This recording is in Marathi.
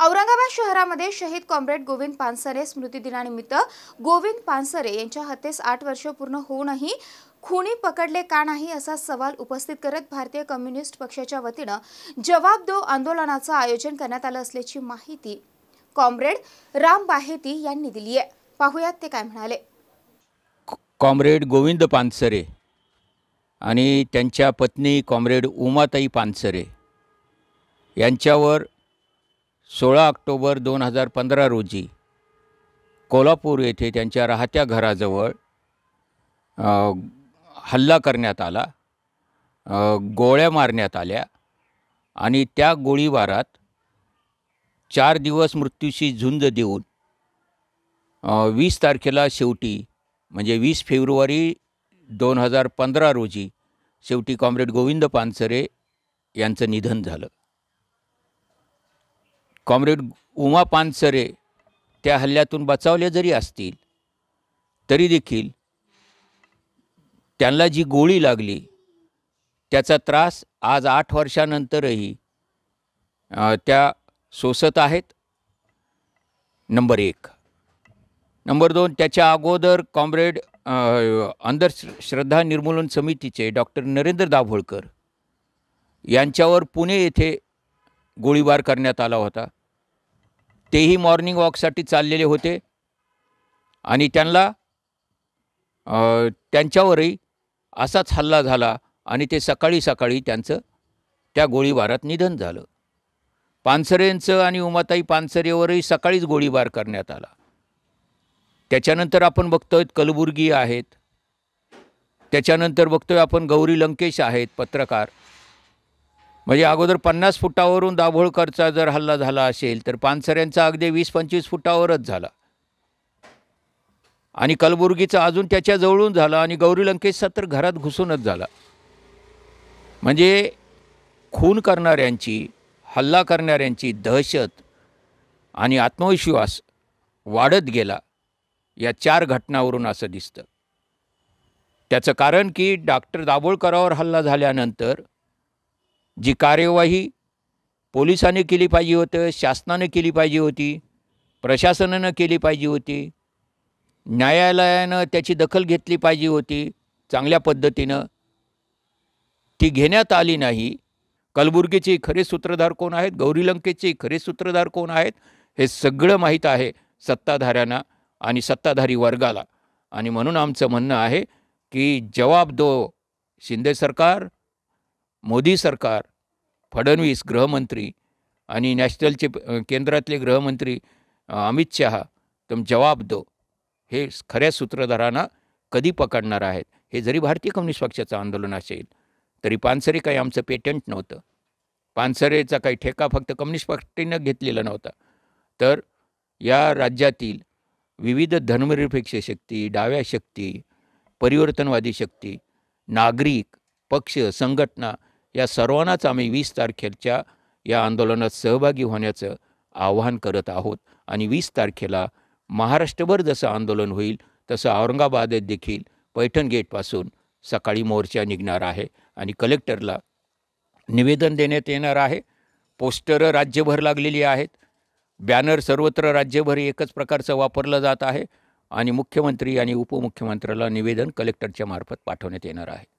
औरंगाबाद शहरामध्ये शहीद कॉम्रेड गोविंद पानसरे स्मृती दिनानिमित्त गोविंद पानसरे यांच्या हत्येस आठ वर्ष पूर्ण होऊनही खुणी पकडले का नाही असा सवाल उपस्थित करत भारतीय कम्युनिस्ट पक्षाच्या वतीनं जवाब दो आंदोलनाचं आयोजन करण्यात आलं असल्याची माहिती कॉम्रेड राम बाहेती यांनी दिली आहे पाहुयात ते काय म्हणाले कॉम्रेड गोविंद पानसरे आणि त्यांच्या पत्नी कॉम्रेड उमाताई पानसरे यांच्यावर सोळा ऑक्टोबर दोन हजार पंधरा रोजी कोल्हापूर येथे त्यांच्या राहत्या घराजवळ हल्ला करण्यात आला गोळ्या मारण्यात आल्या आणि त्या गोळीबारात चार दिवस मृत्यूशी झुंज देऊन वीस तारखेला शेवटी म्हणजे वीस फेब्रुवारी दोन हजार पंधरा रोजी शेवटी कॉम्रेड गोविंद पानसरे यांचं निधन झालं कॉम्रेड उमा पानसरे त्या हल्ल्यातून बचावले जरी असतील तरी देखील त्यांना जी गोळी लागली त्याचा त्रास आज आठ वर्षानंतरही त्या सोसत आहेत नंबर एक नंबर दोन त्याच्या अगोदर कॉम्रेड अंदर श्रद्धा निर्मूलन समितीचे डॉक्टर नरेंद्र दाभोळकर यांच्यावर पुणे येथे गोळीबार करण्यात आला होता तेही मॉर्निंग वॉकसाठी चाललेले होते आणि त्यांना त्यांच्यावरही असाच हल्ला झाला आणि ते सकाळी सकाळी त्यांचं त्या गोळीबारात निधन झालं पानसरेंचं आणि उमाताई पानसरेवरही सकाळीच गोळीबार करण्यात आला त्याच्यानंतर आपण बघतोय कलबुर्गी आहेत त्याच्यानंतर बघतोय आपण गौरी लंकेश आहेत पत्रकार म्हणजे अगोदर पन्नास फुटावरून दाभोळकरचा जर हल्ला झाला असेल तर पानसऱ्यांचा अगदी वीस पंचवीस फुटावरच झाला आणि कलबुर्गीचा अजून त्याच्या जवळून झाला आणि गौरी लंकेशचा तर घरात घुसूनच झाला म्हणजे खून करणाऱ्यांची हल्ला करणाऱ्यांची दहशत आणि आत्मविश्वास वाढत गेला या चार घटनावरून असं दिसतं त्याचं कारण की डॉक्टर दाभोळकरावर हल्ला झाल्यानंतर जी कार्यवाही पोलिसांनी केली पाहिजे होतं शासनाने केली पाहिजे होती प्रशासनानं केली पाहिजे होती न्यायालयानं त्याची दखल घेतली पाहिजे होती चांगल्या पद्धतीनं ती घेण्यात आली नाही कलबुर्गीचे खरे सूत्रधार कोण आहेत गौरी लंकेचे खरे सूत्रधार कोण आहेत हे सगळं माहीत आहे सत्ताधाऱ्यांना आणि सत्ताधारी वर्गाला आणि म्हणून आमचं म्हणणं आहे की जवाब दो शिंदे सरकार मोदी सरकार फडणवीस गृहमंत्री आणि नॅशनलचे केंद्रातले गृहमंत्री अमित शहा तुम जवाब दो हे खऱ्या सूत्रधारांना कधी पकडणार आहेत हे जरी भारतीय कम्युनिस्ट पक्षाचं आंदोलन असेल तरी पानसरे काही आमचं पेटंट नव्हतं पानसरेचा काही ठेका फक्त कम्युनिस्ट पार्टीनं घेतलेला नव्हता तर या राज्यातील विविध धर्मनिरपेक्ष शक्ती डाव्या शक्ती परिवर्तनवादी शक्ती नागरिक पक्ष संघटना या सर्वांनाच आम्ही वीस तारखेच्या या आंदोलनात सहभागी होण्याचं आवाहन करत आहोत आणि वीस तारखेला महाराष्ट्रभर जसं आंदोलन होईल तसं औरंगाबादेत देखील पैठण गेटपासून सकाळी मोर्चा निघणार आहे आणि कलेक्टरला निवेदन देण्यात येणार आहे पोस्टरं राज्यभर लागलेली आहेत बॅनर सर्वत्र राज्यभर एकच प्रकारचं वापरलं जात आहे आणि मुख्यमंत्री आणि उपमुख्यमंत्र्याला निवेदन कलेक्टरच्या मार्फत पाठवण्यात येणार आहे